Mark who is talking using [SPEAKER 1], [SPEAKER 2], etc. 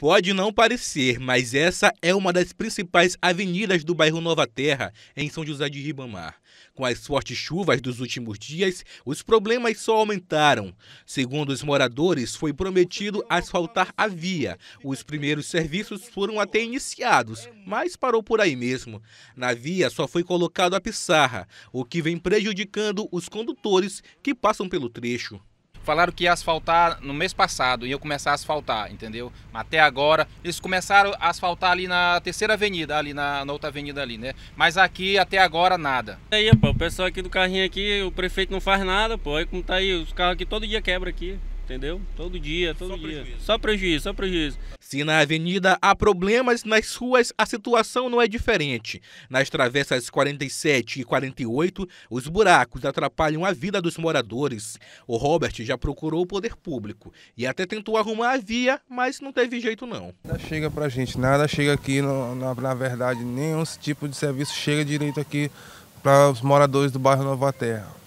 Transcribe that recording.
[SPEAKER 1] Pode não parecer, mas essa é uma das principais avenidas do bairro Nova Terra, em São José de Ribamar. Com as fortes chuvas dos últimos dias, os problemas só aumentaram. Segundo os moradores, foi prometido asfaltar a via. Os primeiros serviços foram até iniciados, mas parou por aí mesmo. Na via só foi colocado a pissarra, o que vem prejudicando os condutores que passam pelo trecho.
[SPEAKER 2] Falaram que ia asfaltar no mês passado, ia começar a asfaltar, entendeu? Mas Até agora, eles começaram a asfaltar ali na terceira avenida, ali na, na outra avenida ali, né? Mas
[SPEAKER 3] aqui até
[SPEAKER 2] agora nada.
[SPEAKER 3] E aí, pô, o pessoal aqui do carrinho aqui, o prefeito não faz nada, pô. Aí como tá aí, os carros aqui todo dia quebra aqui entendeu? Todo dia, todo só dia. Prejuízo. Só prejuízo, só prejuízo.
[SPEAKER 1] Se na avenida há problemas, nas ruas a situação não é diferente. Nas travessas 47 e 48, os buracos atrapalham a vida dos moradores. O Robert já procurou o poder público e até tentou arrumar a via, mas não teve jeito não.
[SPEAKER 4] Nada chega pra gente, nada chega aqui, no, na, na verdade, nenhum tipo de serviço chega direito aqui para os moradores do bairro Nova Terra.